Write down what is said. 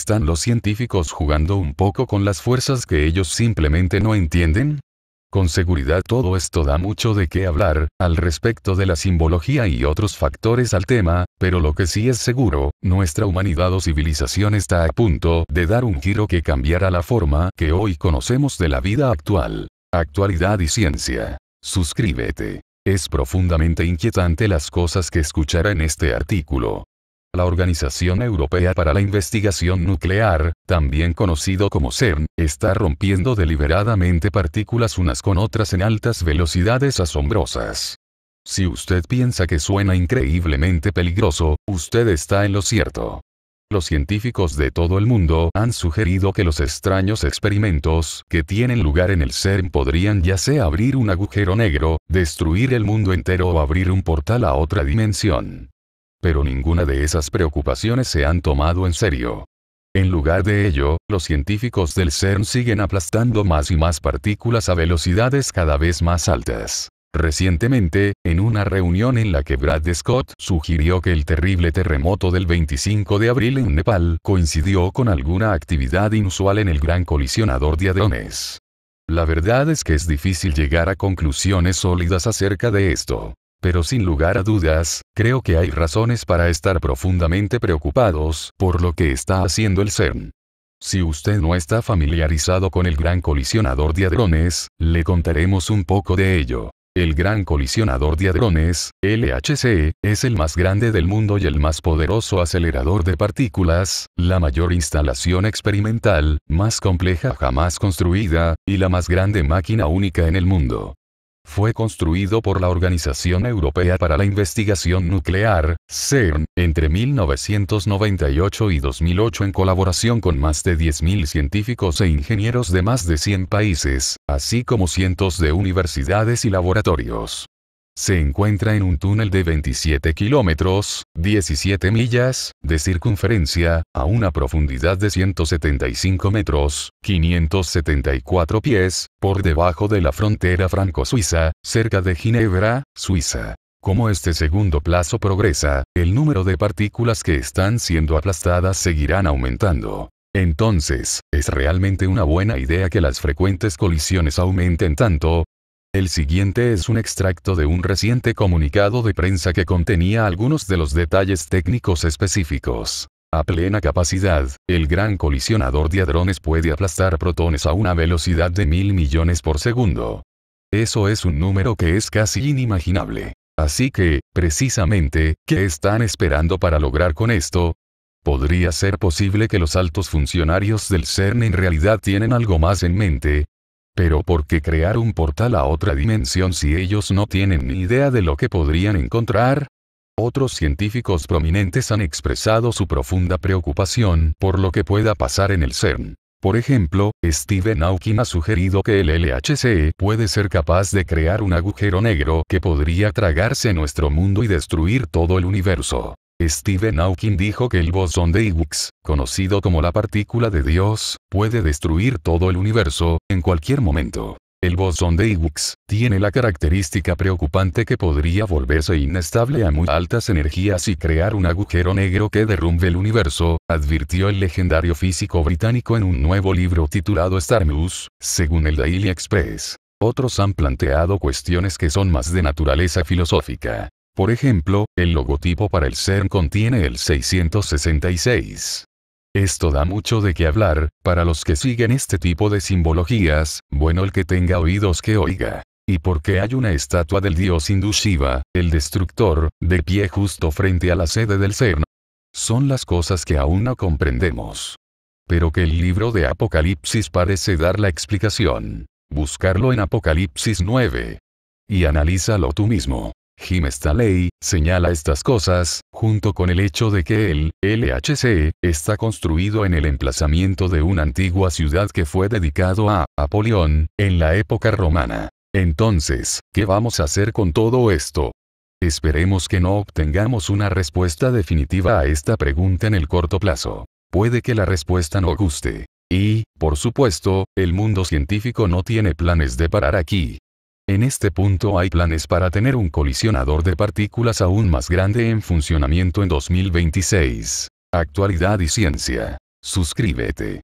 ¿Están los científicos jugando un poco con las fuerzas que ellos simplemente no entienden? Con seguridad todo esto da mucho de qué hablar, al respecto de la simbología y otros factores al tema, pero lo que sí es seguro, nuestra humanidad o civilización está a punto de dar un giro que cambiará la forma que hoy conocemos de la vida actual. Actualidad y ciencia. Suscríbete. Es profundamente inquietante las cosas que escuchará en este artículo. La Organización Europea para la Investigación Nuclear, también conocido como CERN, está rompiendo deliberadamente partículas unas con otras en altas velocidades asombrosas. Si usted piensa que suena increíblemente peligroso, usted está en lo cierto. Los científicos de todo el mundo han sugerido que los extraños experimentos que tienen lugar en el CERN podrían ya sea abrir un agujero negro, destruir el mundo entero o abrir un portal a otra dimensión. Pero ninguna de esas preocupaciones se han tomado en serio. En lugar de ello, los científicos del CERN siguen aplastando más y más partículas a velocidades cada vez más altas. Recientemente, en una reunión en la que Brad Scott sugirió que el terrible terremoto del 25 de abril en Nepal coincidió con alguna actividad inusual en el gran colisionador de hadrones. La verdad es que es difícil llegar a conclusiones sólidas acerca de esto. Pero sin lugar a dudas, creo que hay razones para estar profundamente preocupados por lo que está haciendo el CERN. Si usted no está familiarizado con el gran colisionador de hadrones, le contaremos un poco de ello. El gran colisionador de hadrones, LHC, es el más grande del mundo y el más poderoso acelerador de partículas, la mayor instalación experimental, más compleja jamás construida, y la más grande máquina única en el mundo fue construido por la Organización Europea para la Investigación Nuclear, CERN, entre 1998 y 2008 en colaboración con más de 10.000 científicos e ingenieros de más de 100 países, así como cientos de universidades y laboratorios se encuentra en un túnel de 27 kilómetros, 17 millas, de circunferencia, a una profundidad de 175 metros, 574 pies, por debajo de la frontera franco-suiza, cerca de Ginebra, Suiza. Como este segundo plazo progresa, el número de partículas que están siendo aplastadas seguirán aumentando. Entonces, es realmente una buena idea que las frecuentes colisiones aumenten tanto, el siguiente es un extracto de un reciente comunicado de prensa que contenía algunos de los detalles técnicos específicos. A plena capacidad, el gran colisionador de hadrones puede aplastar protones a una velocidad de mil millones por segundo. Eso es un número que es casi inimaginable. Así que, precisamente, ¿qué están esperando para lograr con esto? ¿Podría ser posible que los altos funcionarios del CERN en realidad tienen algo más en mente, pero ¿por qué crear un portal a otra dimensión si ellos no tienen ni idea de lo que podrían encontrar? Otros científicos prominentes han expresado su profunda preocupación por lo que pueda pasar en el CERN. Por ejemplo, Stephen Hawking ha sugerido que el LHC e puede ser capaz de crear un agujero negro que podría tragarse nuestro mundo y destruir todo el universo. Stephen Hawking dijo que el bosón de Higgs, conocido como la partícula de Dios, puede destruir todo el universo, en cualquier momento. El bosón de Higgs tiene la característica preocupante que podría volverse inestable a muy altas energías y crear un agujero negro que derrumbe el universo, advirtió el legendario físico británico en un nuevo libro titulado Star News, según el Daily Express. Otros han planteado cuestiones que son más de naturaleza filosófica. Por ejemplo, el logotipo para el CERN contiene el 666. Esto da mucho de qué hablar, para los que siguen este tipo de simbologías, bueno el que tenga oídos que oiga. Y porque hay una estatua del dios hindú el destructor, de pie justo frente a la sede del CERN. Son las cosas que aún no comprendemos. Pero que el libro de Apocalipsis parece dar la explicación. Buscarlo en Apocalipsis 9. Y analízalo tú mismo. Jim Staley, señala estas cosas, junto con el hecho de que el LHC está construido en el emplazamiento de una antigua ciudad que fue dedicado a Apolión, en la época romana. Entonces, ¿qué vamos a hacer con todo esto? Esperemos que no obtengamos una respuesta definitiva a esta pregunta en el corto plazo. Puede que la respuesta no guste. Y, por supuesto, el mundo científico no tiene planes de parar aquí. En este punto hay planes para tener un colisionador de partículas aún más grande en funcionamiento en 2026. Actualidad y ciencia. Suscríbete.